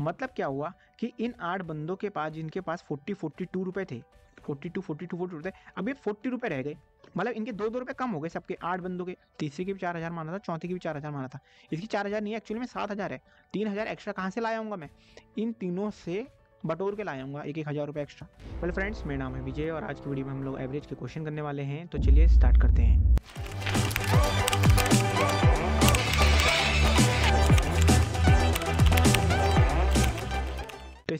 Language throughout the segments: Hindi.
मतलब क्या हुआ कि इन आठ बंदों के पास जिनके पास फोर्टी फोर्टी टू रुपये थे forty two forty two forty रुपये अब ये फोर्टी रुपये रह गए मतलब इनके दो दो रुपये कम हो गए सबके आठ बंदों के तीसरे के भी चार हज़ार माना था चौथे के भी चार हज़ार माना था इसकी चार हज़ार नहीं है एक्चुअली में सात हज़ार है तीन हज़ार एक्स्ट्रा कहाँ से लाया हूँ मैं इन तीनों से बटोर के लाया हूँ एक एक हज़ार रुपये एक्स्ट्रा वेल फ्रेंड्स मेरा नाम है विजय और आज की वीडियो में हम लोग एवरेज के क्वेश्चन करने वाले हैं तो चलिए स्टार्ट करते हैं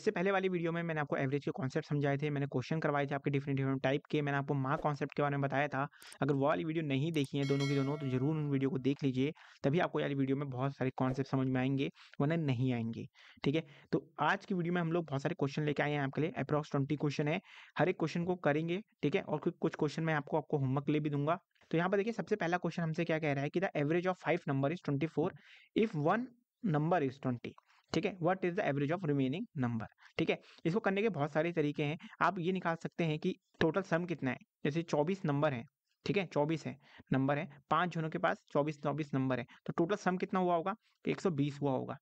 इससे पहले वाली वीडियो में मैंने आपको एवरेज के कॉन्सेप्ट समझाए थे मैंने क्वेश्चन करवाए थे आपके डिफरेंट डिफरेंट टाइप के मैंने आपको मार्क कॉन्सेप्ट के बारे में बताया था अगर वो वाली वीडियो नहीं देखी है दोनों की दोनों तो जरूर उन वीडियो को देख लीजिए तभी आपको वाली वीडियो में बहुत सारे कॉन्सेप्ट समझ में आएंगे वरना नहीं आएंगे ठीक है तो आज की वीडियो में हम लोग बहुत सारे क्वेश्चन लेके आए हैं आपके लिए अप्रॉक्स ट्वेंटी क्वेश्चन है हर एक क्वेश्चन को करेंगे ठीक है और कुछ क्वेश्चन मैं आपको आपको होमवर्क ले भी दूंगा तो यहाँ पर देखिए सबसे पहला क्वेश्चन हमसे क्या कह रहा है कि the average of five number is twenty four if one number is twenty ठीक है what is the average of remaining number ठीक है इसको करने के बहुत सारे तरीके हैं आप ये निकाल सकते हैं कि टोटल सम कितना है जैसे चौबीस नंबर है ठीक है चौबीस है नंबर है पांच जनों के पास चौबीस चौबीस नंबर है तो टोटल सम कितना हुआ होगा एक सौ बीस हुआ होगा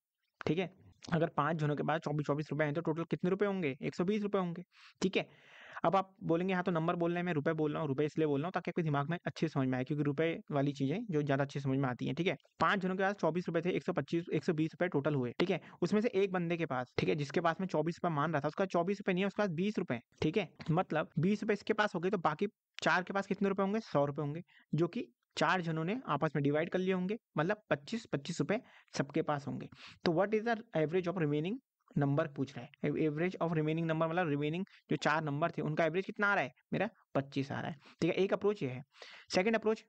ठीक है अगर पांच जनों के पास चौबीस चौबीस रुपए हैं तो टोटल कितने रुपए होंगे एक सौ बीस रुपए होंगे ठीक है अब आप बोलेंगे हाँ तो नंबर बोलने में रुपए बोल रहा हूँ रुपए इसलिए बोल रहा हूँ ताकि आपके दिमाग में अच्छे समझ में आए क्योंकि रुपए वाली चीजें जो ज्यादा अच्छी समझ में आती है ठीक है पांच जनों के पास चौबीस रुपए थे एक सौ पच्चीस एक सौ बीस रुपए टोटल हुए ठीक है उसमें से एक बंदे के पास ठीक है जिसके पास में चौबीस रुपए मान रहा था उसका चौबीस रुपए नहीं है उसके पास बीस रुपए ठीक है मतलब बीस रुपए इसके पास हो गए तो बाकी चार के पास कितने रुपए होंगे सौ रुपए होंगे जो कि चार जनों ने आपस में डिवाइड कर लिए होंगे मतलब पच्चीस पच्चीस रुपए सबके पास होंगे तो what is the average of remaining number पूछ रहा है एवरेज ऑफ रिमेनिंग नंबर मतलब रिमेनिंग जो चार नंबर थे उनका एवरेज कितना आ रहा है मेरा पच्चीस आ रहा है ठीक है एक अप्रोच ये है सेकेंड अप्रोच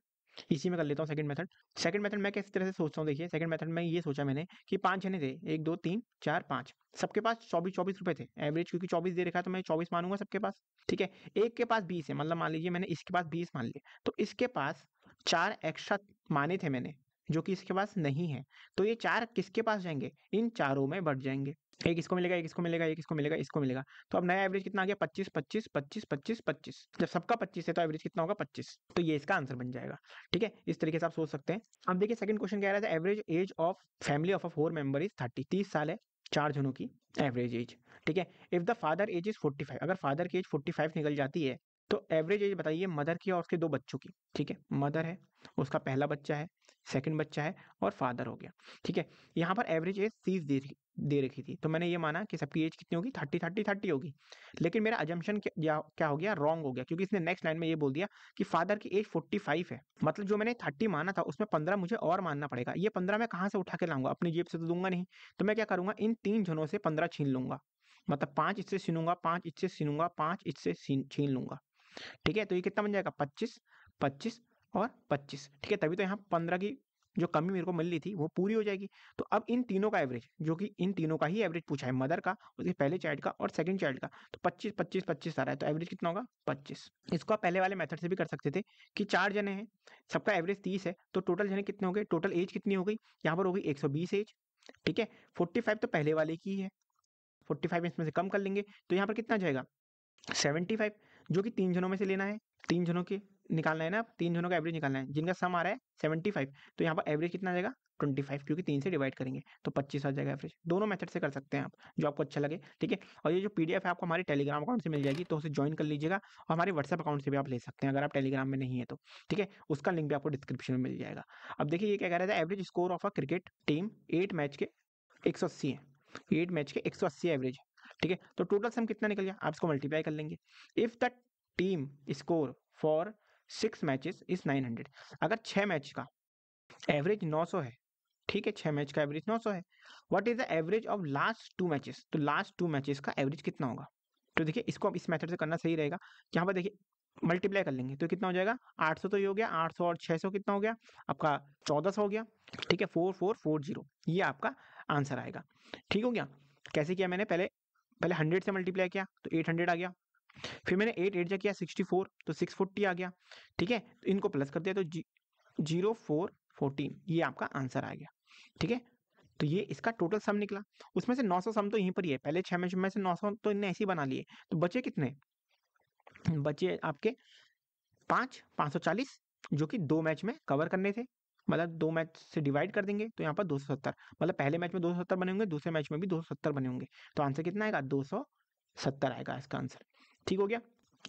इसी में कर लेता हूँ सेकंड मेथड सेकंड मेथड मैं किस तरह से सोचता हूँ देखिए सेकंड मेथड में ये सोचा मैंने कि पांच जने थे एक दो तीन चार पांच सबके पास चौबीस चौबीस रुपए थे एवरेज क्योंकि चौबीस दे रखा है तो मैं चौबीस मानूंगा सबके पास ठीक है एक के पास बीस है मतलब मान लीजिए मैंने इसके पास बीस मान लिया तो इसके पास चार एक्स्ट्रा माने थे मैंने जो कि इसके पास नहीं है तो ये चार किसके पास जाएंगे इन चारों में बढ़ जाएंगे एक इसको मिलेगा एक इसको मिलेगा एक इसको मिलेगा इसको मिलेगा तो अब नया एवरेज कितना आ गया पच्चीस पच्चीस पच्चीस पच्चीस पच्चीस जब सबका पच्चीस है तो एवरेज कितना होगा पच्चीस तो ये इसका आंसर बन जाएगा ठीक है इस तरीके से आप सोच सकते हैं अब देखिए सेकंड क्वेश्चन कह रहा था average age of family of a four member is thirty तीस साल है चार जनों की एवरेज एज ठीक है if the father age is forty five अगर फादर की एज फोर्टी फाइव निकल जाती है तो एवरेज एज बताइए मदर की और उसके दो बच्चों की ठीक है मदर है उसका पहला बच्चा है सेकंड बच्चा है और फादर हो गया ठीक है यहाँ पर एवरेज एज तीस दे रही दे रखी थी तो मैंने ये माना कि सबकी एज कितनी होगी थर्टी थर्टी थर्टी होगी लेकिन मेरा अजम्पन क्या, क्या हो गया रॉन्ग हो गया क्योंकि इसने नेक्स्ट लाइन में ये बोल दिया कि फादर की एज फोर्टी फाइव है मतलब जो मैंने थर्टी माना था उसमें पंद्रह मुझे और मानना पड़ेगा ये पंद्रह मैं कहाँ से उठा के लाऊंगा अपनी जेब से तो दूंगा नहीं तो मैं क्या करूंगा इन तीन जनों से पंद्रह छीन लूंगा मतलब पांच इससे छीनूंगा पांच इससे छीनूंगा पांच इससे छीन लूंगा ठीक है तो ये कितना बन जाएगा पच्चीस पच्चीस और पच्चीस ठीक है तभी तो यहाँ पंद्रह की जो कमी मेरे को मिल रही थी वो पूरी हो जाएगी तो अब इन तीनों का एवरेज जो कि इन तीनों का ही एवरेज पूछा है मदर का उसके पहले चाइल्ड का और सेकंड चाइल्ड का तो 25 25 25 आ रहा है तो एवरेज कितना होगा 25 इसको आप पहले वाले मेथड से भी कर सकते थे कि चार जने हैं सबका एवरेज 30 है तो टोटल जने कितने हो गए टोटल एज कितनी हो गई यहाँ पर हो गई एक एज ठीक है फोर्टी तो पहले वाले की है फोर्टी इसमें से कम कर लेंगे तो यहाँ पर कितना जाएगा सेवेंटी फाइव जो कि तीन जनों में से लेना है तीन जनों के निकालना है ना तीन जनों का एवरेज निकालना है जिनका सम आ रहा है सेवेंटी फाइव तो यहाँ पर एवरेज कितना जाएगा ट्वेंटी फाइव क्योंकि तीन से डिवाइड करेंगे तो पच्चीस आ जाएगा एवरेज दोनों मेथड से कर सकते हैं आप जो आपको अच्छा लगे ठीक है और ये जो पीडीएफ है आपको हमारे टेलीग्राम अकाउंट से मिल जाएगी तो उसे ज्वाइन कर लीजिएगा और हमारे व्हाट्सअप अकाउंट से भी आप ले सकते हैं अगर आप टेलीग्राम में नहीं है तो ठीक है उसका लिंक भी आपको डिस्क्रिप्शन में मिल जाएगा अब देखिए ये क्या कह रहा था average score of a cricket team eight match के एक सौ अस्सी है एट मैच के एक सौ अस्सी एवरेज ठीक है तो टोटल सम कितना निकल गया आप इसको मल्टीप्लाई कर लेंगे if the team score for six matches is nine hundred अगर छह मैच का एवरेज नौ सौ है ठीक है छह मैच का एवरेज नौ सौ है what is the average of last two matches तो लास्ट टू मैचेस का एवरेज कितना होगा तो देखिए इसको अब इस मेथड से करना सही रहेगा यहाँ पर देखिए मल्टीप्लाई कर लेंगे तो कितना हो जाएगा 800 तो ये हो गया 800 और 600 कितना हो गया आपका 1400 हो गया ठीक है फोर फोर फोर जीरो ये आपका आंसर आएगा ठीक हो गया कैसे किया मैंने पहले पहले हंड्रेड से मल्टीप्लाई किया तो एट हंड्रेड आ गया फिर मैंने एट एट जा किया सिक्सटी फोर तो सिक्स फोर्टी आ गया ठीक है तो इनको प्लस कर दिया तो जीरो फोर फोर्टीन ये आपका आंसर आ गया ठीक है तो ये इसका टोटल सम निकला उसमें से 900 सम तो यहीं पर ही है पहले छह में से 900 तो इन्हें ऐसे ही बना लिए तो बचे कितने बचे आपके पांच पांच सौ चालीस जो कि दो मैच में कवर करने थे मतलब दो मैच से डिवाइड कर देंगे तो यहाँ पर दो मतलब पहले मैच में दो बने होंगे दूसरे मैच में भी दो बने होंगे तो आंसर कितना आएगा दो आएगा इसका आंसर ठीक हो गया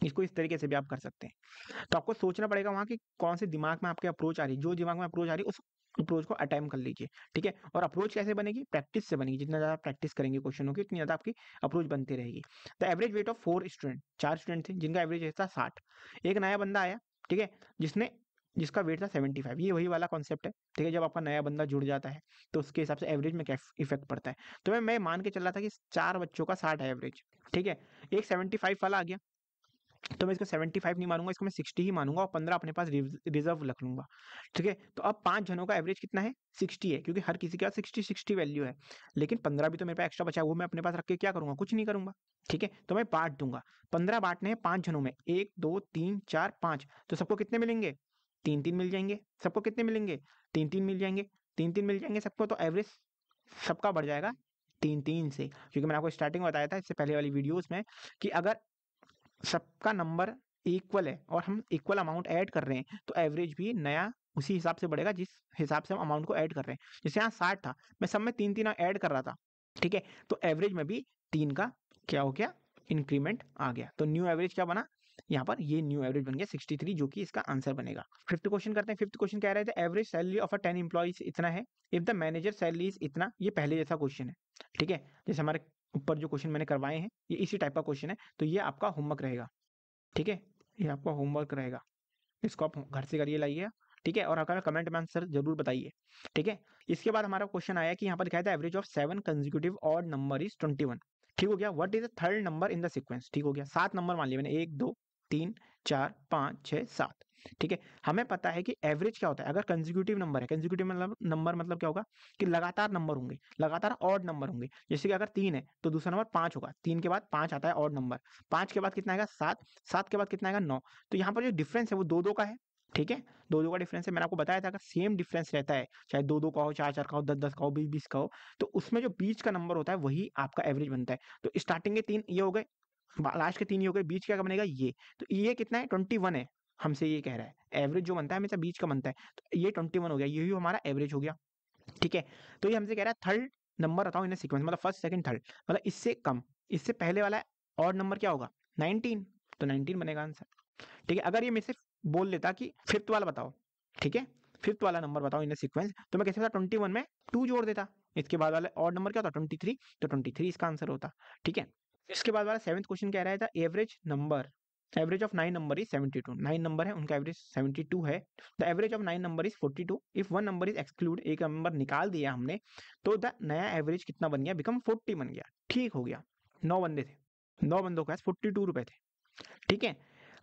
इसको इस तरीके से भी आप कर सकते हैं तो आपको सोचना पड़ेगा वहाँ की कौन से दिमाग में आपके अप्रोच आ रही है जो दिमाग में अप्रोच आ रही है उस अप्रोच को अटैम कर लीजिए ठीक है और अप्रोच कैसे बनेगी प्रैक्टिस से बनेगी जितना ज़्यादा प्रैक्टिस करेंगे क्वेश्चनों की उतनी ज़्यादा आपकी अप्रोच बनती रहेगी the average weight of four student चार स्टूडेंट थे जिनका एवरेज था साठ एक नया बंदा आया ठीक है जिसने जिसका वेट था सेवेंटी फाइव ये वही वाला कॉन्सेप्ट है ठीक है जब आपका नया बंदा जुड़ जाता है तो उसके हिसाब से एवरेज में क्या इफेक्ट पड़ता है तो मैं मैं मान के चल रहा था कि चार बच्चों का साठ है एवरेज ठीक है एक सेवेंटी फाइव वाला आ गया तो मैं इसको सेवेंटी फाइव नहीं मानूंगा इसको मैं सिक्सटी ही मानूंगा और पंद्रह अपने पास रिजर्व रख लूंगा ठीक है तो अब पांच जनों का एवरेज कितना है सिक्सटी है क्योंकि हर किसी के पास सिक्सटी सिक्सटी वैल्यू है लेकिन पंद्रह भी तो मेरे पास एक्स्ट्रा बचा है वो मैं अपने पास रख के क्या करूंगा कुछ नहीं करूंगा ठीक है तो मैं बांट दूंगा पंद्रह बांटने हैं पांच जनों में एक दो तीन चार पांच तो सबको कितने मिलेंगे तीन तीन मिल जाएंगे सबको कितने मिलेंगे तीन तीन मिल जाएंगे तीन तीन मिल जाएंगे सबको तो एवरेज सबका बढ़ जाएगा तीन तीन से क्योंकि मैंने आपको स्टार्टिंग बताया था इससे पहले वाली वीडियोस में कि अगर सबका नंबर इक्वल है और हम इक्वल अमाउंट ऐड कर रहे हैं तो एवरेज भी नया उसी हिसाब से बढ़ेगा जिस हिसाब से हम अमाउंट को ऐड कर रहे हैं जैसे यहाँ साठ था मैं सब में तीन तीन ऐड कर रहा था ठीक है तो एवरेज में भी तीन का क्या हो गया इंक्रीमेंट आ गया तो न्यू एवरेज क्या बना यहाँ पर ये न्यू एवरेज बन गया 63 जो कि इसका आंसर बनेगा फिफ्थ क्वेश्चन करते हैं फिफ्थ क्वेश्चन कह रहे थे average salary of a ten employees इतना है इफ द मैनेजर सैलरी इतना ये पहले जैसा क्वेश्चन है ठीक है जैसे हमारे ऊपर जो क्वेश्चन मैंने करवाए हैं ये इसी टाइप का क्वेश्चन है तो ये आपका होमवर्क रहेगा ठीक है ये आपका होमवर्क रहेगा इसको आप घर से करिए लाइए ठीक है और अगर कमेंट में आंसर जरूर बताइए ठीक है इसके बाद हमारा क्वेश्चन आया कि यहाँ पर दिखाया था एवरेज ऑफ सेवन कंजिक्यूटिव और नंबर इज ट्वेंटी वन ठीक हो गया what is the third number in the sequence ठीक हो गया सात नंबर मान लिया मैंने एक दो तीन चार पाँच छः सात ठीक है हमें पता है कि एवरेज क्या होता है अगर कंजिक्यूटिव नंबर है कंजिक्यूटिव मतलब नंबर मतलब क्या होगा कि लगातार नंबर होंगे लगातार ऑड नंबर होंगे जैसे कि अगर तीन है तो दूसरा नंबर पाँच होगा तीन के बाद पाँच आता है ऑड नंबर पाँच के बाद कितना आएगा सात सात के बाद कितना आएगा नौ तो यहाँ पर जो डिफरेंस है वो दो दो का है ठीक है दो दो का डिफरेंस है मैंने आपको बताया था अगर सेम डिफरेंस रहता है चाहे दो दो का हो चार चार का हो दस दस का हो बीस बीस का हो तो उसमें जो बीच का नंबर होता है वही आपका एवरेज बनता है तो स्टार्टिंग के तीन ये हो गए लास्ट के तीन ही हो गए बीच क्या बनेगा ये तो ये कितना है ट्वेंटी वन है हमसे ये कह रहा है एवरेज जो बनता है हमेशा बीच का बनता है तो ये ट्वेंटी वन हो गया यही हमारा एवरेज हो गया ठीक है तो ये हमसे कह रहा है थर्ड नंबर बताओ इन सिक्वेंस मतलब फर्स्ट सेकंड थर्ड मतलब इससे कम इससे पहले वाला और नंबर क्या होगा नाइनटीन तो नाइनटीन बनेगा आंसर ठीक है अगर ये मेरे से बोल लेता कि फिफ्थ वाला बताओ ठीक है फिफ्थ वाला नंबर बताओ इन सीक्वेंस तो मैं कैसे बता ट्वेंटी वन में टू जोड़ देता इसके बाद वाला और नंबर क्या होता ट्वेंटी थ्री तो ट्वेंटी थ्री इसका आंसर होता ठीक है इसके बाद वाला सेवन्थ क्वेश्चन कह रहा है था average number average of nine number is seventy two nine number है उनका एवरेज सेवेंटी टू है the average of nine number is forty two if one number is exclude एक नंबर निकाल दिया हमने तो द नया एवरेज कितना बन गया बिकम फोर्टी बन गया ठीक हो गया नौ बंदे थे नौ बंदों का फोर्टी टू रुपए थे ठीक है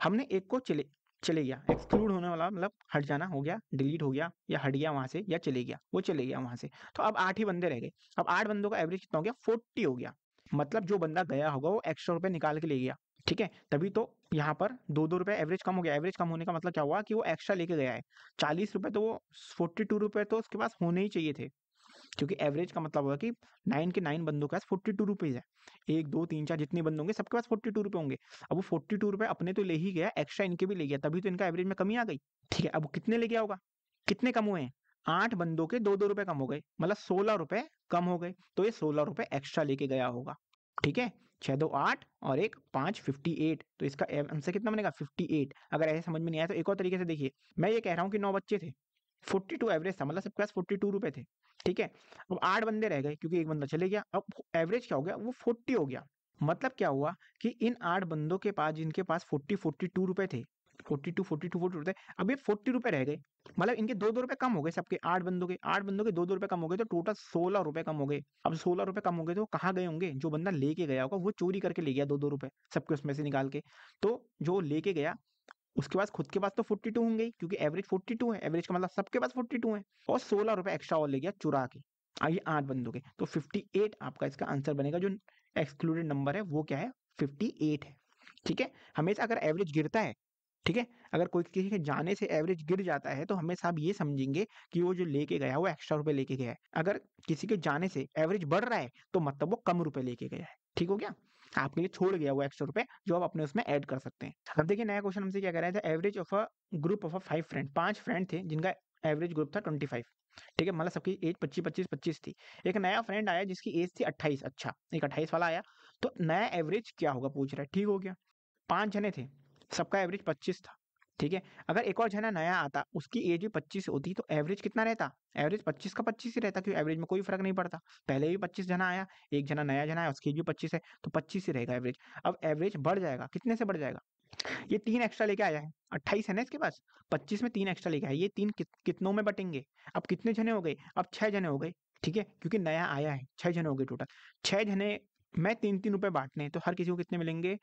हमने एक को चले चले गया एक्सक्लूड होने वाला मतलब हट जाना हो गया डिलीट हो गया या हट गया वहां से या चले गया वो चले गया वहां से तो अब आठ ही बंदे रह गए अब आठ बंदों का एवरेज कितना हो गया फोर्टी हो गया मतलब जो बंदा गया होगा वो एक्स्ट्रा रुपये निकाल के ले गया ठीक है तभी तो यहाँ पर दो दो रुपये एवरेज कम हो गया एवरेज कम होने का मतलब क्या हुआ कि वो एक्स्ट्रा लेके गया है चालीस रुपये तो वो फोर्टी टू रुपये तो उसके पास होने ही चाहिए थे क्योंकि एवरेज का मतलब होगा कि नाइन के नाइन बंदों के पास फोर्टी टू रुपीज़ है एक दो तीन चार जितने बंद होंगे सबके पास फोर्टी टू रुपये होंगे अब वो फोर्टी टू रुपये अपने तो ले ही गया एक्स्ट्रा इनके भी ले गया तभी तो इनका एवरेज में कमी आ गई ठीक है अब कितने ले गया होगा कितने कम हुए हैं आठ बंदों के दो दो रुपए कम हो गए मतलब सोलह रुपए कम हो गए तो ये सोलह रुपए एक्स्ट्रा लेके गया होगा ठीक है छह दो आठ और एक पांच फिफ्टी एट तो इसका आंसर कितना बनेगा फिफ्टी एट अगर ऐसे समझ में नहीं आया तो एक और तरीके से देखिए मैं ये कह रहा हूँ कि नौ बच्चे थे फोर्टी टू एवरेज था मतलब सबके पास फोर्टी टू रुपए थे ठीक है अब आठ बंदे रह गए क्योंकि एक बंदा चले गया अब एवरेज क्या हो गया वो फोर्टी हो गया मतलब क्या हुआ कि इन आठ बंदों के पास जिनके पास फोर्टी फोर्टी टू रुपए थे forty two forty two forty रुपए अब ये फोर्टी रुपए रह गए मतलब इनके दो दो रुपए कम हो गए सबके आठ बंदों के आठ बंदों के दो दो रुपए कम हो गए तो टोटल सोलह रुपए कम हो गए अब सोलह रुपए कम हो गए तो कहाँ गए होंगे जो बंदा लेके गया होगा वो चोरी करके ले गया दो दो रुपए सबके उसमें से निकाल के तो जो लेके गया उसके पास खुद के पास तो फोर्टी टू होंगे क्योंकि एवरेज फोर्टी टू है एवरेज का मतलब सबके पास फोर्टी टू है और सोलह रुपए एक्स्ट्रा और ले गया चुरा के आइए आठ बंदों के तो फिफ्टी एट आपका इसका आंसर बनेगा जो एक्सक्लूडेड नंबर है वो क्या है फिफ्टी एट है ठीक है हमेशा अगर एवरेज गिरता है ठीक है अगर कोई किसी के जाने से एवरेज गिर जाता है तो हमेशा आप ये समझेंगे कि वो जो लेके गया वो एक्स्ट्रा रुपए लेके गया है अगर किसी के जाने से एवरेज बढ़ रहा है तो मतलब वो कम रुपए लेके गया है ठीक हो गया आपके लिए छोड़ गया वो एक्स्ट्रा रुपए जो आप अपने उसमें ऐड कर सकते हैं अब देखिए नया क्वेश्चन हमसे क्या कह रहा था average of a group of a five friend पांच फ्रेंड थे जिनका एवरेज ग्रुप था ट्वेंटी फाइव ठीक है मतलब सबकी एज पच्चीस पच्चीस पच्चीस थी एक नया फ्रेंड आया जिसकी एज थी अट्ठाईस अच्छा एक अट्ठाईस वाला आया तो नया एवरेज क्या होगा पूछ रहा है ठीक हो गया पांच जने थे सबका एवरेज पच्चीस था ठीक है अगर एक और जना नया आता उसकी एज भी पच्चीस होती तो एवरेज कितना रहता एवरेज पच्चीस का पच्चीस ही रहता क्योंकि एवरेज में कोई फर्क नहीं पड़ता पहले भी पच्चीस जना आया एक जना नया जना आया उसकी एज भी पच्चीस है तो पच्चीस ही रहेगा एवरेज अब एवरेज बढ़ जाएगा कितने से बढ़ जाएगा ये तीन एक्स्ट्रा लेके आया है अट्ठाईस है ना इसके पास पच्चीस में तीन एक्स्ट्रा लेके आया ये तीन कितनों में बटेंगे अब कितने जने हो गए अब छह जने हो गए ठीक है क्योंकि नया आया है छह जने हो गए टोटल छह जने मैं तीन तीन रुपए बांटने तो हर किसी को कितने मिलेंगे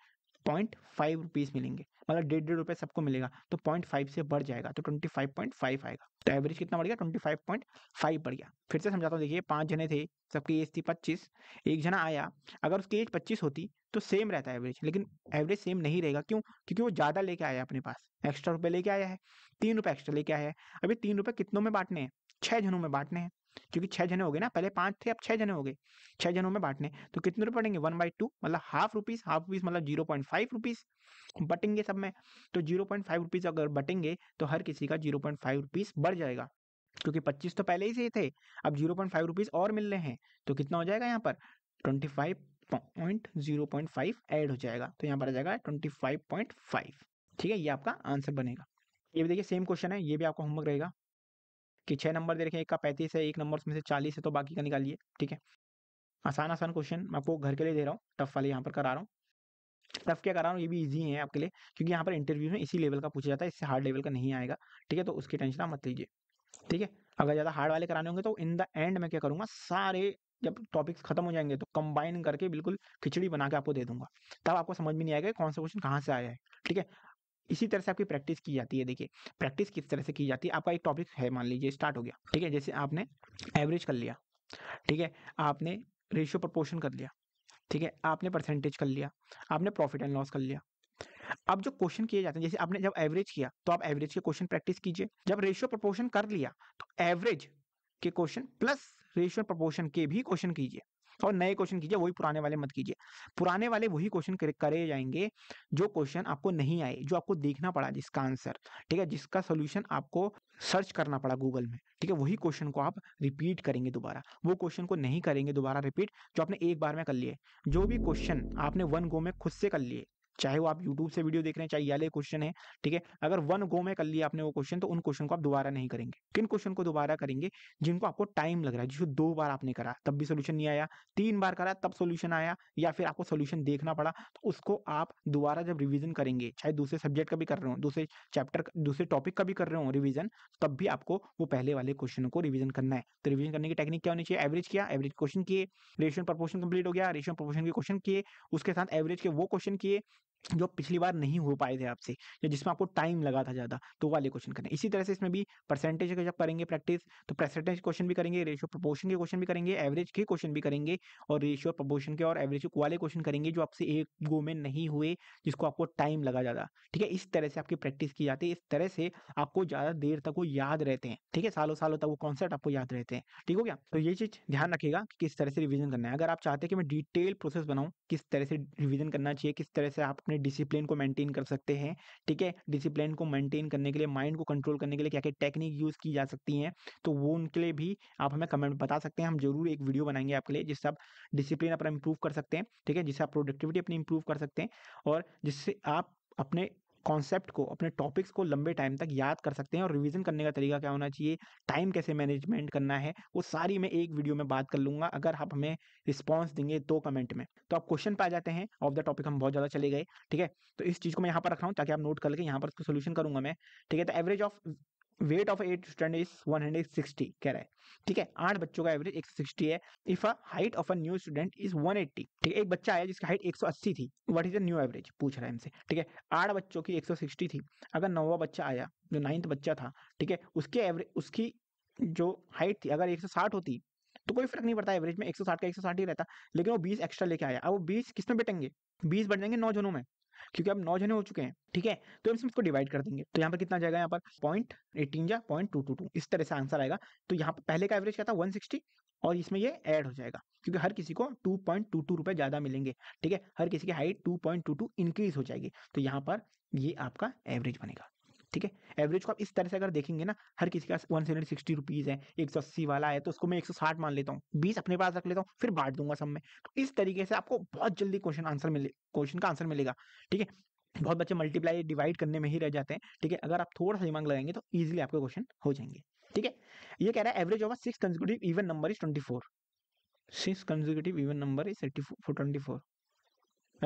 पॉइंट फाइव रुपीज़ मिलेंगे मतलब डेढ़ डेढ़ रुपये सबको मिलेगा तो पॉइंट फाइव से बढ़ जाएगा तो ट्वेंटी फाइव पॉइंट फाइव आएगा तो एवरेज कितना बढ़ गया ट्वेंटी फाइव पॉइंट फाइव बढ़ गया फिर से समझाता हूँ देखिए पाँच जने थे सबकी एज थी पच्चीस एक जना आया अगर उसकी एज पच्चीस होती तो सेम रहता है एवरेज लेकिन एवरेज सेम नहीं रहेगा क्यों क्योंकि वो ज़्यादा लेके आया अपने पास एक्स्ट्रा रुपये लेके आया है तीन रुपये एक्स्ट्रा लेके आया है अभी तीन रुपये कितनों में बांटने हैं छः जनों में बांटने हैं क्योंकि छह जने हो गए ना पहले पांच थे अब छह जने हो गए छह जनों में बांटने तो कितने रुपए पड़ेंगे वन बाई टू मतलब हाफ रुपीज़ हाफ रुपीज़ मतलब जीरो पॉइंट फाइव रुपीज़ बटेंगे सब में तो जीरो पॉइंट फाइव रुपीज़ अगर बटेंगे तो हर किसी का जीरो पॉइंट फाइव रुपीज़ बढ़ जाएगा क्योंकि पच्चीस तो पहले ही से थे अब जीरो पॉइंट फाइव रुपीज़ और मिल रहे हैं तो कितना हो जाएगा यहाँ पर twenty five point zero point five add हो जाएगा तो यहाँ पर आ जाएगा ट्वेंटी फाइव पॉइंट फाइव ठीक है ये आपका आंसर बनेगा ये भी देखिए सेम क्वेश्चन है ये भी आपका होमवर्क रहेगा कि छः नंबर दे रखे एक का पैंतीस है एक नंबर उसमें से चालीस है तो बाकी का निकालिए ठीक है आसान आसान क्वेश्चन मैं आपको घर के लिए दे रहा हूँ टफ वाले यहाँ पर करा रहा हूँ टफ क्या करा रहा हूँ ये भी इजी है आपके लिए क्योंकि यहाँ पर इंटरव्यू में इसी लेवल का पूछा जाता है इससे हार्ड लेवल का नहीं आएगा ठीक है तो उसकी टेंशन आप मत लीजिए ठीक है अगर ज़्यादा हार्ड वाले कराने होंगे तो इन द एंड मैं क्या करूँगा सारे जब टॉपिक्स खत्म हो जाएंगे तो कंबाइन करके बिल्कुल खिचड़ी बना के आपको दे दूंगा तब आपको समझ में नहीं आएगा कौन सा क्वेश्चन कहाँ से आया है ठीक है इसी तरह से आपकी प्रैक्टिस की जाती है देखिए प्रैक्टिस किस तरह से की जाती है आपका एक टॉपिक है मान लीजिए स्टार्ट हो गया ठीक है जैसे आपने एवरेज कर लिया ठीक है आपने रेशियो प्रपोर्शन कर लिया ठीक है आपने परसेंटेज कर लिया आपने प्रॉफिट एंड लॉस कर लिया अब जो क्वेश्चन किए जाते हैं जैसे आपने जब एवरेज किया तो आप एवरेज के क्वेश्चन प्रैक्टिस कीजिए जब रेशियो प्रपोर्शन कर लिया तो एवरेज के क्वेश्चन प्लस रेशियो प्रपोर्शन के भी क्वेश्चन कीजिए और नए क्वेश्चन कीजिए वही पुराने वाले मत कीजिए पुराने वाले वही क्वेश्चन करे जाएंगे जो क्वेश्चन आपको नहीं आए जो आपको देखना पड़ा जिसका आंसर ठीक है जिसका सोल्यूशन आपको सर्च करना पड़ा गूगल में ठीक है वही क्वेश्चन को आप रिपीट करेंगे दोबारा वो क्वेश्चन को नहीं करेंगे दोबारा रिपीट जो आपने एक बार में कर लिए जो भी क्वेश्चन आपने वन गो में खुद से कर लिए चाहे वो आप यूट्यूब से वीडियो देख रहे हैं चाहे ये क्वेश्चन है ठीक है अगर वन गो में कर लिया आपने वो क्वेश्चन तो उन क्वेश्चन को आप दोबारा नहीं करेंगे किन क्वेश्चन को दोबारा करेंगे जिनको आपको टाइम लग रहा है जिसको दो बार आपने करा तब भी सोल्यूशन नहीं आया तीन बार करा तब सोल्यूशन आया या फिर आपको सोल्यूशन देखना पड़ा तो उसको आप दोबारा जब रिविजन करेंगे चाहे दूसरे सब्जेक्ट का भी कर रहे हो दूसरे चैप्टर दूसरे टॉपिक का भी कर रहे हो रिविजन तब भी आपको वो पहले वाले क्वेश्चन को रिविजन करना है तो रिविजन करने की टेक्निक क्या होनी चाहिए एवरेज किया एवरेज क्वेश्चन किए रेशन प्रपोर्शन कंप्लीट हो गया रेशन प्रपोर्शन के क्वेश्चन किए उसके साथ एवरेज के वो क्वेश्चन किए जो पिछली बार नहीं हो पाए थे आपसे या जिसमें आपको टाइम लगा था ज़्यादा तो वाले क्वेश्चन करने इसी तरह से इसमें भी परसेंटेज का जब करेंगे प्रैक्टिस तो परसेंटेज क्वेश्चन भी करेंगे रेशियो प्रपोर्शन के क्वेश्चन भी करेंगे एवरेज के क्वेश्चन भी करेंगे और रेशियो प्रपोर्शन के और एवरेज वाले क्वेश्चन करेंगे जो आपसे एक गो में नहीं हुए जिसको आपको टाइम लगा ज़्यादा ठीक है इस तरह से आपकी प्रैक्टिस की जाती है इस तरह से आपको ज़्यादा देर तक वो याद रहते हैं ठीक है सालों सालों तक वो कॉन्सेप्ट आपको याद रहते हैं ठीक हो गया तो ये चीज़ ध्यान रखेगा कि किस तरह से रिविजन करना है अगर आप चाहते हैं कि मैं डिटेल प्रोसेस बनाऊँ किस तरह से रिविजन करना चाहिए किस तरह से आपने अपने डिसिप्लिन को मेंटेन कर सकते हैं ठीक है डिसिप्लिन को मेंटेन करने के लिए माइंड को कंट्रोल करने के लिए क्या क्या टेक्निक यूज़ की जा सकती हैं तो वो उनके लिए भी आप हमें कमेंट बता सकते हैं हम जरूर एक वीडियो बनाएंगे आपके लिए जिससे आप डिसिप्लिन अपना इंप्रूव कर सकते हैं ठीक है जिससे आप प्रोडक्टिविटी अपनी इंप्रूव कर सकते हैं और जिससे आप अपने कॉन्सेप्ट को अपने टॉपिक्स को लंबे टाइम तक याद कर सकते हैं और रिवीजन करने का तरीका क्या होना चाहिए टाइम कैसे मैनेजमेंट करना है वो सारी मैं एक वीडियो में बात कर लूंगा अगर आप हमें रिस्पॉन्स देंगे दो तो कमेंट में तो आप क्वेश्चन पे आ जाते हैं ऑफ द टॉपिक हम बहुत ज़्यादा चले गए ठीक है तो इस चीज़ को मैं यहाँ पर रख रहा हूँ ताकि आप नोट करके यहाँ पर उसको सोल्यूशन करूंगा मैं ठीक है तो average of weight of eight student is one hundred sixty कह रहा है ठीक है आठ बच्चों का एवरेज एक सिक्सटी है if a height of a new student is one eighty ठीक है एक बच्चा आया जिसकी हाइट एक सौ अस्सी थी what is the new average पूछ रहा है हमसे ठीक है आठ बच्चों की एक सौ सिक्सटी थी अगर नौवा बच्चा आया जो नाइन्थ बच्चा था ठीक है उसके एवरेज उसकी जो हाइट थी अगर एक सौ साठ होती तो कोई फर्क नहीं पड़ता एवरेज में एक सौ साठ का एक सौ साठ ही रहता लेकिन वो बीस एक्स्ट्रा लेके आया अब वो बीस किस में बैठेंगे बीस बढ़ जाएंगे नौ जनों में क्योंकि अब नौ जने हो चुके हैं ठीक है तो हम इसको डिवाइड कर देंगे तो यहाँ पर कितना जाएगा यहाँ पर पॉइंट एटीन या पॉइंट टू टू टू इस तरह से आंसर आएगा तो यहाँ पर पहले का एवरेज क्या था वन सिक्सटी और इसमें ये ऐड हो जाएगा क्योंकि हर किसी को टू पॉइंट टू टू रुपये ज़्यादा मिलेंगे ठीक है हर किसी की height two point two two increase हो जाएगी तो यहाँ पर ये आपका एवरेज बनेगा ठीक है एवरेज को आप इस तरह से अगर देखेंगे ना हर किसी का वन हंड्रेड सिक्सटी रुपीज़ है एक सौ अस्सी वाला है तो उसको मैं एक सौ साठ मान लेता हूँ बीस अपने पास रख लेता हूँ फिर बांट दूंगा सब में तो इस तरीके से आपको बहुत जल्दी क्वेश्चन आंसर मिले क्वेश्चन का आंसर मिलेगा ठीक है बहुत बच्चे मल्टीप्लाई डिवाइड करने में ही रह जाते हैं ठीक है अगर आप थोड़ा सा दिमाग लगाएंगे तो ईजिली आपके क्वेश्चन हो जाएंगे ठीक है ये कह रहा है average of six consecutive even number is twenty four six consecutive even number is twenty four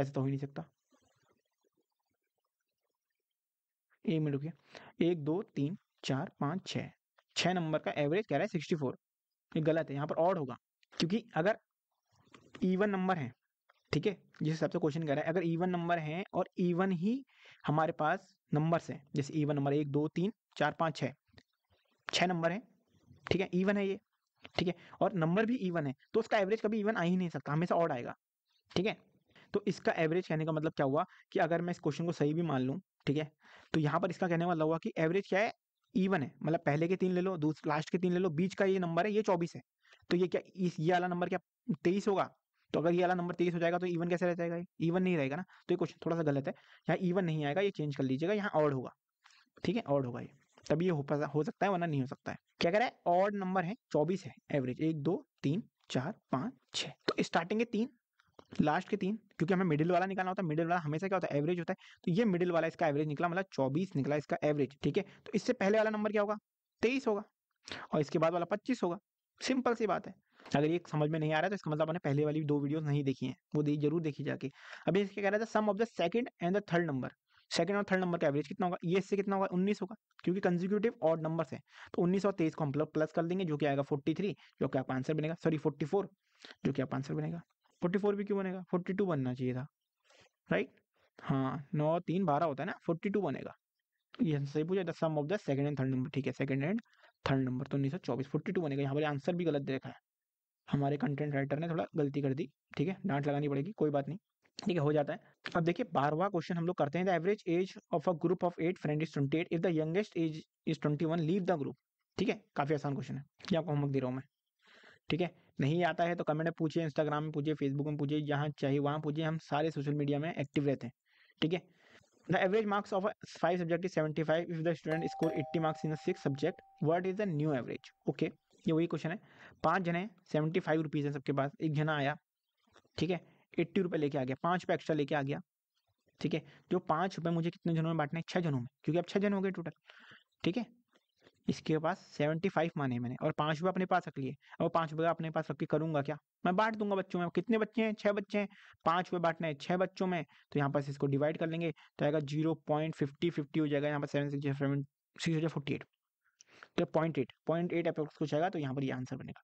ऐसा तो हो ही नहीं सकता ए में रुकिए एक दो तीन चार पाँच छः छः नंबर का एवरेज कह रहा है सिक्सटी फोर ये गलत है यहाँ पर ऑड होगा क्योंकि अगर ईवन नंबर है ठीक है जिस हिसाब से क्वेश्चन कह रहा है अगर ईवन नंबर है और ईवन ही हमारे पास नंबर्स हैं जैसे ईवन नंबर एक दो तीन चार पाँच छः छः नंबर है ठीक है ईवन है ये ठीक है और नंबर भी ईवन है तो उसका एवरेज कभी ईवन आ ही नहीं सकता हमेशा ऑड आएगा ठीक है तो इसका एवरेज कहने का मतलब क्या हुआ कि अगर मैं इस क्वेश्चन को सही भी मान लूँ ठीक है तो यहाँ पर इसका कहने वाला मतलब हुआ कि एवरेज क्या है ईवन है मतलब पहले के तीन ले लो दूसरे लास्ट के तीन ले लो बीच का ये नंबर है ये चौबीस है तो ये क्या इस ये वाला नंबर क्या तेईस होगा तो अगर ये वाला नंबर तेईस हो जाएगा तो ईवन कैसे रह जाएगा ईवन नहीं रहेगा ना तो ये क्वेश्चन थोड़ा सा गलत है यहाँ ईवन नहीं आएगा ये चेंज कर लीजिएगा यहाँ ऑड होगा ठीक है ऑड होगा ये तभी ये हो, हो सकता है वरना नहीं हो सकता है क्या कह रहा है ऑड नंबर है चौबीस है एवरेज एक दो तीन चार पाँच छः तो स्टार्टिंग है तीन लास्ट के तीन क्योंकि हमें मिडिल वाला निकालना होता है मिडिल वाला हमेशा क्या होता है एवरेज होता है तो ये मिडिल वाला इसका एवरेज निकला मतलब चौबीस निकला इसका एवरेज ठीक है तो इससे पहले वाला नंबर क्या होगा तेईस होगा और इसके बाद वाला पच्चीस होगा सिंपल सी बात है अगर ये समझ में नहीं आ रहा है तो इसका मतलब आपने पहले वाली दो वीडियो नहीं देखी है वो जरूर देखी जाके अभी इसके कह रहा था sum of the second and the third number second और थर्ड नंबर का एवरेज कितना होगा ये इससे कितना होगा उन्नीस होगा क्योंकि कंजिक्यूटिव और नंबर है तो उन्नीस और तेईस को हम प्लस कर देंगे जो कि आएगा फोर्टी थ्री जो कि आपका आंसर बनेगा सॉरी फोर्टी फोर जो कि आपका आंसर बनेगा फोर्टी फोर भी क्यों बनेगा फोर्टी टू बनना चाहिए था राइट हाँ नौ तीन बारह होता है ना फोर्टी टू बनेगा ये सही पूछा the sum of the second and third number ठीक है सेकंड एंड थर्ड नंबर तो उन्नीस सौ चौबीस फोर्टी टू बनेगा यहाँ पर आंसर भी गलत देखा है हमारे कंटेंट राइटर ने थोड़ा गलती कर दी ठीक है डांट लगानी पड़ेगी कोई बात नहीं ठीक है हो जाता है अब देखिए बारहवा क्वेश्चन हम लोग करते हैं the average age of a group of eight friend is twenty eight if the youngest age is twenty one leave the group ठीक है काफी आसान क्वेश्चन है ये आपको होमवर्क दे रहा हूँ मैं ठीक है नहीं आता है तो कमेंट में पूछिए इंस्टाग्राम में पूछिए फेसबुक में पूछिए जहाँ चाहिए वहाँ पूछिए हम सारे सोशल मीडिया में एक्टिव रहते हैं ठीक है the average marks of five subject is seventy five if the student score eighty marks in six subject subject, is is the new okay ये वही क्वेश्चन है पाँच जने सेवेंटी फाइव रुपीज़ है सबके पास एक जना आया ठीक है एट्टी रुपये लेके आ गया पाँच रुपये एक्स्ट्रा लेके आ गया ठीक है जो पाँच रुपये मुझे कितने जनों में बांटने छः जनों में क्योंकि अब छः जन हो गए टोटल ठीक है इसके पास सेवेंटी फाइव माने मैंने और पांच रुपये अपने पास रख लिए और पांच रुपये अपने पास रख के करूंगा क्या मैं बांट दूंगा बच्चों में कितने बच्चे हैं छह बच्चे हैं पांच रुपये बांटना है छः बच्चों में तो यहाँ पास इसको डिवाइड कर लेंगे तो आएगा जीरो पॉइंट फिफ्टी फिफ्टी हो जाएगा यहाँ पर seven six seven six forty eight तो point eight point eight approx कुछ आएगा तो यहाँ पर ये आंसर बनेगा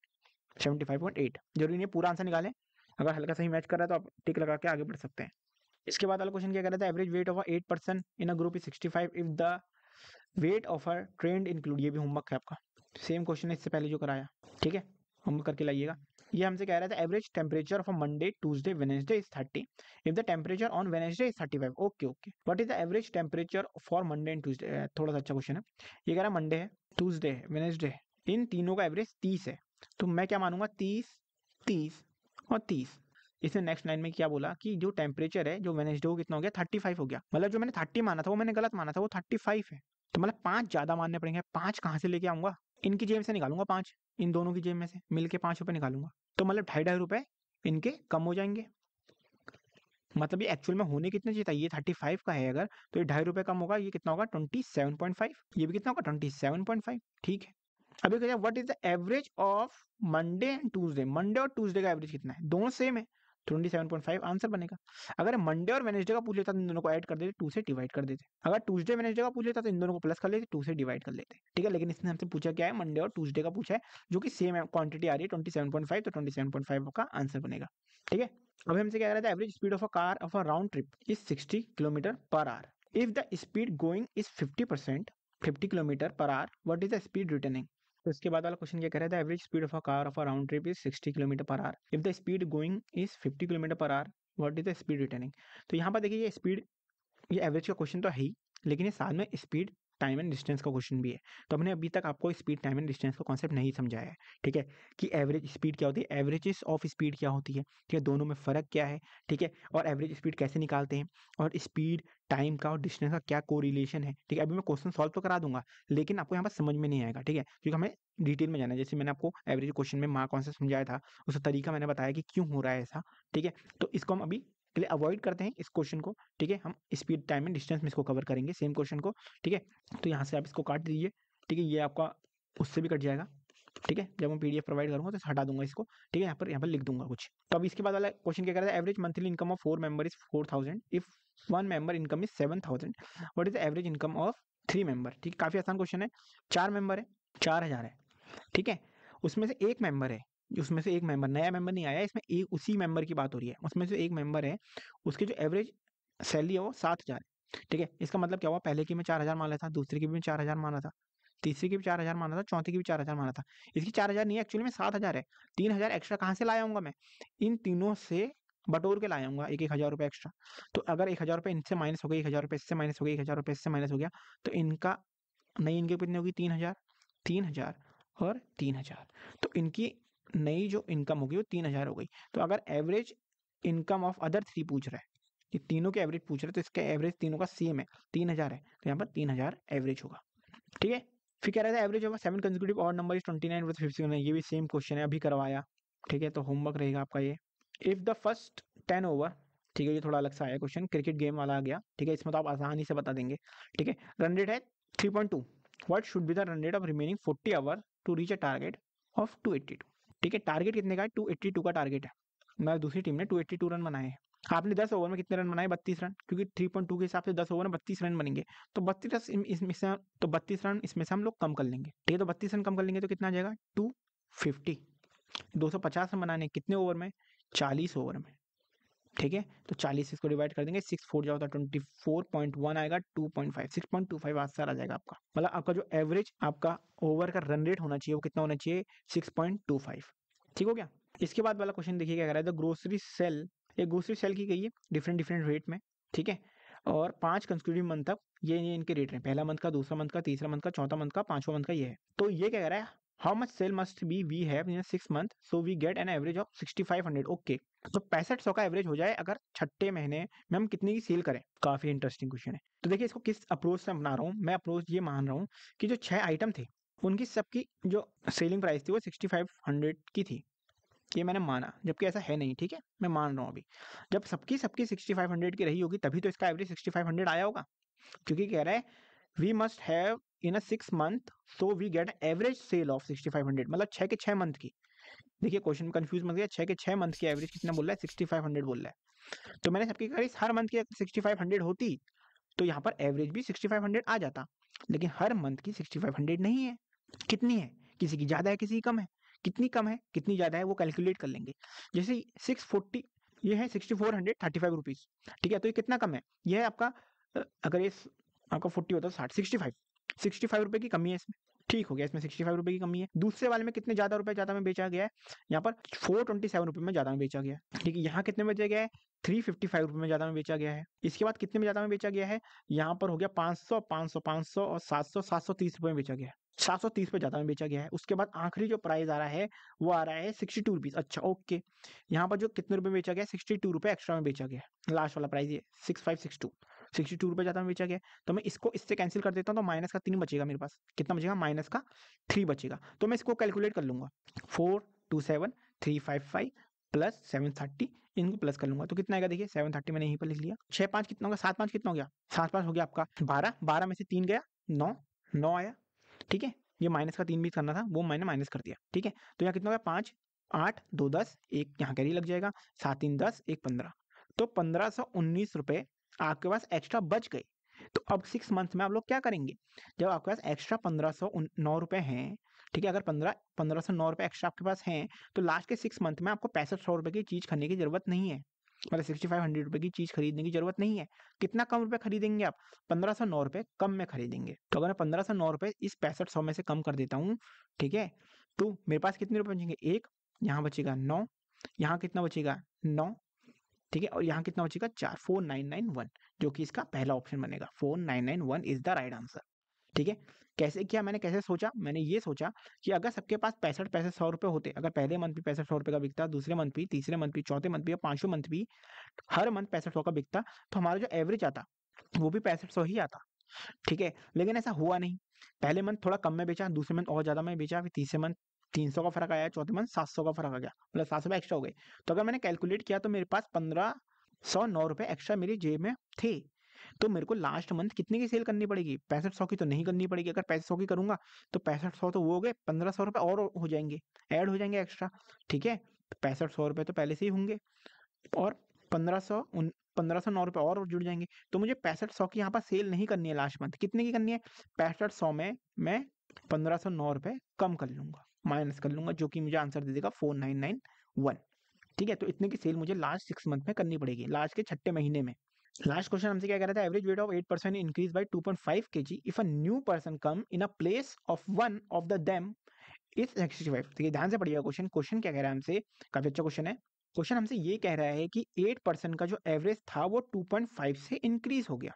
सेवेंटी फाइव पॉइंट एट जरूरी नहीं पूरा आंसर निकालें अगर हल्का सही मैच कर रहा है तो आप टिक लगा के आगे बढ़ सकते हैं इसके बाद वाला क्वेश्चन क्या कह रहा था average weight of eight person in a group is sixty five if the weight of are trend include ये भी होमवर्क है आपका सेम क्वेश्चन है इससे पहले जो कराया ठीक है होमवर्क करके लाइएगा ये हमसे कह रहा था average temperature of Monday Tuesday Wednesday is thirty if the temperature on Wednesday is thirty five okay okay what is the average temperature for Monday and Tuesday थोड़ा सा अच्छा क्वेश्चन है ये कह रहा है मंडे है ट्यूजडे है वेनेसडे है इन तीनों का एवरेज तीस है तो मैं क्या मानूंगा तीस तीस और तीस इसने नेक्स्ट लाइन में क्या बोला कि जो टेम्परेचर है जो वेनेसडे को कितना हो गया थर्टी फाइव हो गया मतलब जो मैंने थर्टी माना था वो मैंने गलत माना था वो थर्टी फाइव है तो मतलब पांच ज्यादा मानने पड़ेंगे पांच कहाँ से लेके आऊंगा इनकी जेब से निकालूंगा पांच इन दोनों की जेब में से मिलके पांच रुपए निकालूंगा तो मतलब ढाई ढाई रुपए इनके कम हो जाएंगे मतलब ये एक्चुअल में होने कितने चाहिए ये थर्टी फाइव का है अगर तो ये ढाई रुपए कम होगा ये कितना होगा ट्वेंटी सेवन पॉइंट फाइव ये भी कितना होगा ट्वेंटी सेवन पॉइंट फाइव ठीक है अभी कहते हैं what is the average of Monday and Tuesday Monday और ट्यूसडे का एवरेज कितना है दोनों सेम है twenty seven point five answer बनेगा अगर मंडे और वेनेसडे का पूछ लेता तो इन दोनों को ऐड कर देते टू से डिवाइड कर देते अगर ट्यूजडे वेनेसडे का पूछ लेता तो इन दोनों को प्लस कर लेते टू से डिवाइड कर लेते ठीक है लेकिन इसने हमसे पूछा क्या है मंडे और ट्यूजडे का पूछा है जो कि सेम क्वांटिटी आ रही है ट्वेंटी तो ट्वेंटी का आंसर बनेगा ठीक है अब हमसे क्या कह रहा था average speed of a car of a round trip is sixty kilometer per hour if the speed going is fifty percent fifty kilometer per hour what is the speed returning तो इसके बाद वाला क्वेश्चन क्या कह रहा था average speed of a car of a round trip is 60 kilometer per hour if the speed going is 50 kilometer per hour what is the speed returning तो यहाँ पर देखिए ये स्पीड ये एवरेज का क्वेश्चन तो है ही लेकिन ये साथ में स्पीड टाइम एंड डिस्टेंस का क्वेश्चन भी है तो हमने अभी तक आपको स्पीड टाइम एंड डिस्टेंस का कॉन्सेप्ट नहीं समझाया है ठीक है कि एवरेज स्पीड क्या होती है एवरेजेस ऑफ स्पीड क्या होती है ठीक है दोनों में फ़र्क क्या है ठीक है और एवरेज स्पीड कैसे निकालते हैं और स्पीड टाइम का और डिस्टेंस का क्या को रिलेशन है ठीक है अभी मैं क्वेश्चन सॉल्व तो करा दूंगा लेकिन आपको यहाँ पर समझ में नहीं आएगा ठीक है क्योंकि हमें डिटेल में जाना है जैसे मैंने आपको एवरेज क्वेश्चन में मार्क कौन सा समझाया था उसका तरीका मैंने बताया कि क्यों हो रहा है ऐसा ठीक है तो इसको हम अभी के लिए अवॉइड करते हैं इस क्वेश्चन को ठीक है हम स्पीड टाइम एंड डिस्टेंस में इसको कवर करेंगे सेम क्वेश्चन को ठीक है तो यहाँ से आप इसको काट दीजिए ठीक है ये आपका उससे भी कट जाएगा ठीक है जब मैं पीडीएफ प्रोवाइड करूंगा तो हटा दूंगा इसको ठीक है यहाँ पर यहाँ पर लिख दूंगा कुछ तो अब इसके बाद वाला क्वेश्चन क्या कर रहा है average monthly income of four member is four thousand if one member income is seven thousand what is average income of three member ठीक काफी आसान क्वेश्चन है चार मेंबर है चार हजार है ठीक है उसमें से एक मेंबर है उसमें से एक मेंबर नया मेंबर नहीं आया इसमें एक उसी मेंबर की बात हो रही है उसमें से एक मेंबर है उसकी जो एवरेज सैलरी है वो सात हज़ार है ठीक है इसका मतलब क्या हुआ पहले की मैं चार हज़ार माना था दूसरे की भी मैं चार हज़ार माना था तीसरी की भी चार हज़ार माना था चौथी की भी चार हज़ार माना था इसकी चार हज़ार नहीं है एक्चुअली में सात हज़ार है तीन हज़ार एक्स्ट्रा कहाँ से लाया हूँ मैं इन तीनों से बटोर के लाया हूँ एक एक हज़ार रुपये एक्स्ट्रा तो अगर एक हज़ार रुपये इनसे माइनस हो गया एक हज़ार रुपये इससे माइनस हो गया एक हज़ार रुपये इससे माइनस हो गया तो इनका नहीं इनके कितनी होगी तीन हज़ार तीन हज़ार और तीन हज़ार तो इनकी नई जो इनकम होगी वो तीन हज़ार हो गई तो अगर average income of other three पूछ रहा है कि तीनों के एवरेज पूछ रहे तो इसका एवरेज तीनों का सेम है तीन हज़ार है तो यहाँ पर तीन हज़ार एवरेज होगा ठीक है फिर कह रहे थे एवरेज होगा सेवन कंजिक्यूटिव और नंबर ट्वेंटी नाइन फिफ्टी ये भी सेम क्वेश्चन है अभी करवाया ठीक है तो होमवर्क रहेगा आपका ये if the first ten over ठीक है ये थोड़ा अलग सा आया क्वेश्चन क्रिकेट गेम वाला आ गया ठीक है इसमें तो आप आसानी से बता देंगे ठीक है रन रेट है three point two what should be the run rate of remaining forty over to reach a target of two eighty two ठीक है टारगेट कितने का है टू एट्टी टू का टारगेट है मैं दूसरी टीम ने टू एट्टी टू रन बनाए हैं आपने दस ओवर में कितने रन बनाए बत्तीस रन क्योंकि थ्री पॉइंट टू के हिसाब से दस ओवर में बत्तीस रन बनेंगे तो बत्तीस इसमें से तो बत्तीस रन इसमें से हम लोग कम कर लेंगे ठीक है तो बत्तीस रन कम कर लेंगे तो कितना आ जाएगा टू फिफ्टी दो सौ पचास रन बनाने कितने ओवर में चालीस ओवर में ठीक है तो चालीस इसको डिवाइड कर देंगे सिक्स फोर जाओ ट्वेंटी फोर पॉइंट वन आएगा two point five six point two five sir आ जाएगा आपका मतलब आपका जो एवरेज आपका ओवर का रन रेट होना चाहिए वो कितना होना चाहिए सिक्स पॉइंट टू फाइव ठीक हो गया इसके बाद वाला क्वेश्चन देखिए क्या कह रहा है द ग्रोसरी सेल एक ग्रोसरी सेल की गई है डिफरेंट डिफरेंट रेट में ठीक है और पांच कंस्टिट्यूटिव मंथ तक ये, इनके रेट रहे पहला मंथ का दूसरा मंथ का तीसरा मंथ का चौथा मंथ का पांचवा मंथ का ये है तो ये क्या कह रहा है how much sale must be we have in six month so we get an average of sixty five hundred okay तो पैंसठ सौ का एवरेज हो जाए अगर छठे महीने में हम कितने की सेल करें काफी इंटरेस्टिंग क्वेश्चन है तो देखिए इसको किस अप्रोच से अपना रहा हूँ मैं अप्रोच ये मान रहा हूँ कि जो छह आइटम थे उनकी सबकी जो सेलिंग प्राइस थी वो सिक्सटी फाइव हंड्रेड की थी ये मैंने माना जबकि ऐसा है नहीं ठीक है मैं मान रहा हूँ अभी जब सबकी सबकी सिक्सटी फाइव हंड्रेड की रही होगी तभी तो इसका एवरेज सिक्सटी फाइव हंड्रेड आया होगा क्योंकि कह रहा है we must have in a six month so we get average sale of sixty five hundred मतलब छः के छः मंथ की देखिए क्वेश्चन में कंफ्यूज मत गया छः के छः मंथ की एवरेज कितना बोल रहा है सिक्सटी फाइव हंड्रेड बोल रहा है तो मैंने सबकी करी हर मंथ की सिक्सटी फाइव हंड्रेड होती तो यहाँ पर एवरेज भी सिक्सटी फाइव हंड्रेड आ जाता लेकिन हर मंथ की सिक्सटी फाइव हंड्रेड नहीं है कितनी है किसी की ज़्यादा है किसी की कम है कितनी कम है कितनी ज़्यादा है वो कैलकुलेट कर लेंगे जैसे सिक्स फोर्टी ये है sixty four hundred thirty five rupees ठीक है तो ये कितना कम है यह है आपका अगर ये आपका फोर्टी होता है तो साठ सिक्सटी फाइव सिक्सटी फाइव रुपये की कमी है इसमें ठीक हो गया इसमें सिक्सटी फाइव रुपये की कमी है दूसरे वाले में कितने ज्यादा रुपए ज्यादा में बेचा गया है यहाँ पर फोर ट्वेंटी सेवन रुपये में ज्यादा में बेचा गया ठीक है यहाँ कितने में बेचा गया है थ्री फिफ्टी फाइव रुपये में ज्यादा में बेचा गया है इसके बाद कितने में ज्यादा में बेचा गया है यहाँ पर हो गया पाँच सौ पाँच सौ पाँच सौ और सात सौ सात सौ तीस रुपये में बेचा गया है सात सौ तीस पे ज्यादा में बेचा गया है उसके बाद आखिरी जो प्राइस आ रहा है वो आ रहा है सिक्सटी टू रुपीज अच्छा ओके यहाँ पर जो कितने रुपए बेचा गया सिक्सटी टू रुपए एक्स्ट्रा में बेचा गया है लास्ट वाला प्राइस ये six five six two sixty two रुपये ज़्यादा में बेचा गया तो मैं इसको इससे कैंसिल कर देता हूँ तो माइनस का तीन बचेगा मेरे पास कितना बचेगा माइनस का थ्री बचेगा तो मैं इसको कैलकुलेट कर लूँगा four two seven three five five plus seven thirty इनको प्लस कर लूंगा तो कितना आएगा देखिए सेवन थर्टी मैंने यहीं पर लिख लिया छः पाँच कितना होगा सात पाँच कितना हो गया सात पाँच हो गया आपका बारह बारह में से तीन गया नौ नौ आया ठीक है ये माइनस का तीन बीस करना था वो मैंने माइनस कर दिया ठीक है तो यहाँ कितना हो गया पाँच आठ दो दस एक यहाँ कैरी लग जाएगा सात तीन दस एक पंद्रह तो पंद्रह सौ उन्नीस रुपये आपके पास एक्स्ट्रा बच गए तो अब सिक्स मंथ में आप लोग क्या करेंगे जब आपके पास एक्स्ट्रा पंद्रह सौ नौ रुपये हैं ठीक है अगर पंद्रह पंद्रह सौ नौ रुपये एक्स्ट्रा आपके पास हैं तो लास्ट के सिक्स मंथ में आपको पैंसठ सौ रुपये की चीज़ खरीदने की ज़रूरत नहीं है मतलब सिक्सटी फाइव हंड्रेड रुपये की चीज़ खरीदने की ज़रूरत नहीं है कितना कम रुपये खरीदेंगे आप पंद्रह सौ नौ रुपये कम में खरीदेंगे तो अगर मैं पंद्रह सौ नौ रुपये इस पैंसठ सौ में से कम कर देता हूँ ठीक है तो मेरे पास कितने रुपये बचेंगे एक यहाँ बचेगा नौ यहाँ कितना बचेगा नौ ठीक है और यहाँ कितना बचेगा चार फोर नाइन नाइन वन जो कि इसका पहला ऑप्शन बनेगा four nine nine one is the right answer ठीक है कैसे किया मैंने कैसे सोचा मैंने ये सोचा कि अगर सबके पास पैंसठ पैसे सौ रुपये होते अगर पहले मंथ भी पैंसठ सौ रुपये का बिकता दूसरे मंथ भी तीसरे मंथ भी चौथे मंथ भी या पांचवें मंथ भी हर मंथ पैंसठ सौ का बिकता तो हमारा जो एवरेज आता वो भी पैंसठ सौ ही आता ठीक है लेकिन ऐसा हुआ नहीं पहले मंथ थोड़ा कम में बेचा दूसरे मंथ और ज़्यादा में बेचा फिर तीसरे मंथ तीन सौ का फर्क आया चौथे मंथ सात सौ का फर्क आ गया मतलब सात सौ रुपये एक्स्ट्रा हो गए तो अगर मैंने कैलकुलेट किया तो मेरे पास पंद्रह सौ नौ रुपये एक्स्ट्रा मेरी जेब में थे तो मेरे को लास्ट मंथ कितने की सेल करनी पड़ेगी पैंसठ सौ की तो नहीं करनी पड़ेगी अगर पैंसठ सौ की करूंगा तो पैंसठ सौ तो वो हो गए पंद्रह सौ रुपये और हो जाएंगे ऐड हो जाएंगे एक्स्ट्रा ठीक है पैंसठ सौ रुपये तो पहले से ही होंगे और पंद्रह सौ पंद्रह सौ नौ रुपये और जुड़ जाएंगे तो मुझे पैंसठ सौ की यहाँ पर सेल नहीं करनी है लास्ट मंथ कितने की करनी है पैंसठ सौ में मैं पंद्रह सौ नौ रुपये कम कर लूँगा माइनस कर लूंगा जो कि मुझे आंसर दे देगा फोर नाइन नाइन वन ठीक है तो इतने की सेल मुझे लास्ट सिक्स मंथ में करनी पड़ेगी लास्ट के छठे महीने में लास्ट क्वेश्चन हमसे क्या कह रहा था average weight of eight percent increase by two point five K G if a new person come in a place of one of the them is sixty five ठीक है ध्यान से पढ़िएगा क्वेश्चन क्वेश्चन क्या कह रहा है हमसे काफी अच्छा क्वेश्चन है क्वेश्चन हमसे ये कह रहा है कि एट परसेंट का जो एवरेज था वो टू पॉइंट फाइव से इंक्रीज हो गया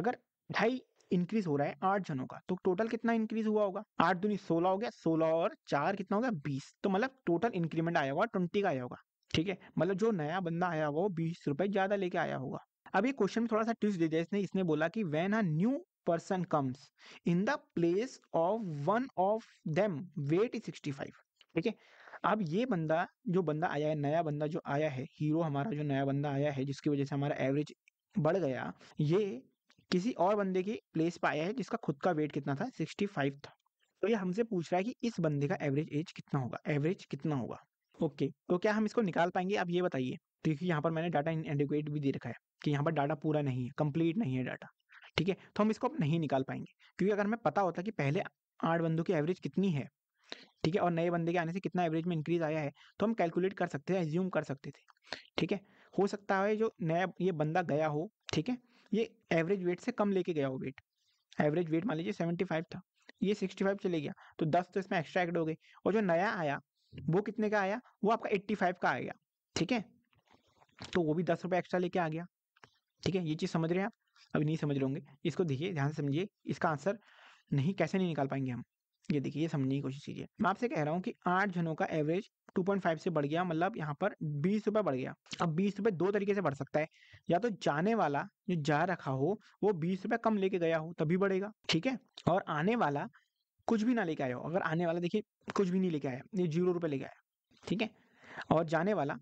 अगर ढाई इंक्रीज हो रहा है आठ जनों का तो टोटल कितना इंक्रीज हुआ होगा आठ दुनी सोलह हो गया सोलह और चार कितना हो गया बीस तो मतलब टोटल इंक्रीमेंट आया होगा ट्वेंटी का आया होगा ठीक है मतलब जो नया बंदा आया होगा वो बीस रुपए ज्यादा लेके आया होगा अब ये क्वेश्चन में थोड़ा सा ट्विस्ट दे दिया इसने इसने बोला कि when a new person comes in the place of one of them weight is sixty five ठीक है अब ये बंदा जो बंदा आया है नया बंदा जो आया है हीरो हमारा जो नया बंदा आया है जिसकी वजह से हमारा एवरेज बढ़ गया ये किसी और बंदे की प्लेस पर आया है जिसका खुद का वेट कितना था सिक्सटी फाइव था तो ये हमसे पूछ रहा है कि इस बंदे का एवरेज एज कितना होगा एवरेज कितना होगा ओके okay, तो क्या हम इसको निकाल पाएंगे आप ये बताइए क्योंकि यहाँ पर मैंने डाटा इनएडिकुएट भी दे रखा है कि यहाँ पर डाटा पूरा नहीं है कंप्लीट नहीं है डाटा ठीक है तो हम इसको नहीं निकाल पाएंगे क्योंकि अगर हमें पता होता कि पहले आठ बंदों की एवरेज कितनी है ठीक है और नए बंदे के आने से कितना एवरेज में इंक्रीज आया है तो हम कैलकुलेट कर सकते थे एज्यूम कर सकते थे ठीक है हो सकता है जो नया ये बंदा गया हो ठीक है ये एवरेज वेट से कम लेके गया हो वेट एवरेज वेट मान लीजिए सेवेंटी फाइव था ये सिक्सटी फाइव चले गया तो दस तो इसमें एक्स्ट्रा एड हो गए और जो नया आया वो कितने का आया वो आपका एट्टी फाइव का आ गया ठीक है तो वो भी दस रुपये एक्स्ट्रा लेके आ गया ठीक है ये चीज़ समझ रहे हैं आप अभी नहीं समझ रहे होंगे इसको देखिए ध्यान से समझिए इसका आंसर नहीं कैसे नहीं निकाल पाएंगे हम ये देखिए ये समझने की कोशिश कीजिए मैं आपसे कह रहा हूँ कि आठ जनों का एवरेज 2.5 से बढ़ गया मतलब यहाँ पर बीस रुपये बढ़ गया अब बीस रुपये दो तरीके से बढ़ सकता है या तो जाने वाला जो जा रखा हो वो बीस रुपये कम लेके गया हो तभी बढ़ेगा ठीक है और आने वाला कुछ भी ना लेके आया हो अगर आने वाला देखिए कुछ भी नहीं लेके आया ये जीरो रुपये लेके आया ठीक है और जाने वाला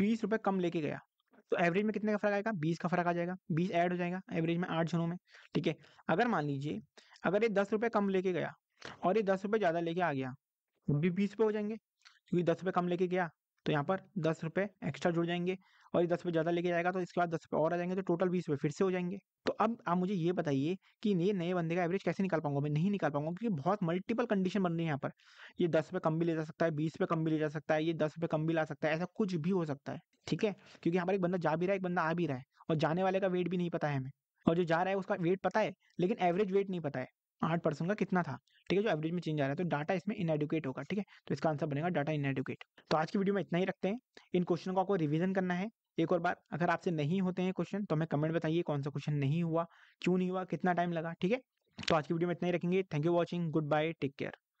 बीस रुपये कम लेके गया तो एवरेज में कितने का फर्क आएगा बीस का फर्क आ जाएगा बीस ऐड हो जाएगा एवरेज में आठ जनों में ठीक है अगर मान लीजिए अगर ये दस रुपये कम लेके गया और ये दस रुपये ज़्यादा लेके आ गया भी बीस रुपये हो जाएंगे क्योंकि दस रुपये कम लेके गया तो यहाँ पर दस रुपये एक्स्ट्रा जुड़ जाएंगे और ये दस रुपये ज़्यादा लेके जाएगा तो इसके बाद दस रुपये और आ जाएंगे तो टोटल बीस रुपये फिर से हो जाएंगे तो अब आप मुझे ये बताइए कि ये नए बंदे का एवरेज कैसे निकाल पाऊंगा मैं नहीं निकाल पाऊंगा क्योंकि बहुत मल्टीपल कंडीशन बन रही है यहाँ पर ये दस रुपये कम भी ले जा सकता है बीस रुपये कम भी ले जा सकता है ये दस रुपये कम भी ला सकता है ऐसा कुछ भी हो सकता है ठीक है क्योंकि यहाँ पर एक बंदा जा भी रहा है एक बंदा आ भी रहा है और जाने वाले का वेट भी नहीं पता है हमें और जो जा रहा है उसका वेट पता है लेकिन एवरेज वेट नहीं पता है आठ परसेंट का कितना था ठीक है जो एवरेज में चेंज आ रहा है तो डाटा इसमें इनएडुकेट होगा ठीक है तो इसका आंसर बनेगा डाटा इनएडुकेट तो आज की वीडियो में इतना ही रखते हैं इन क्वेश्चन को आपको रिविजन करना है एक और बार अगर आपसे नहीं होते हैं क्वेश्चन तो हमें कमेंट बताइए कौन सा क्वेश्चन नहीं हुआ क्यों नहीं हुआ कितना टाइम लगा ठीक है तो आज की वीडियो में इतना ही रखेंगे thank you watching good bye take care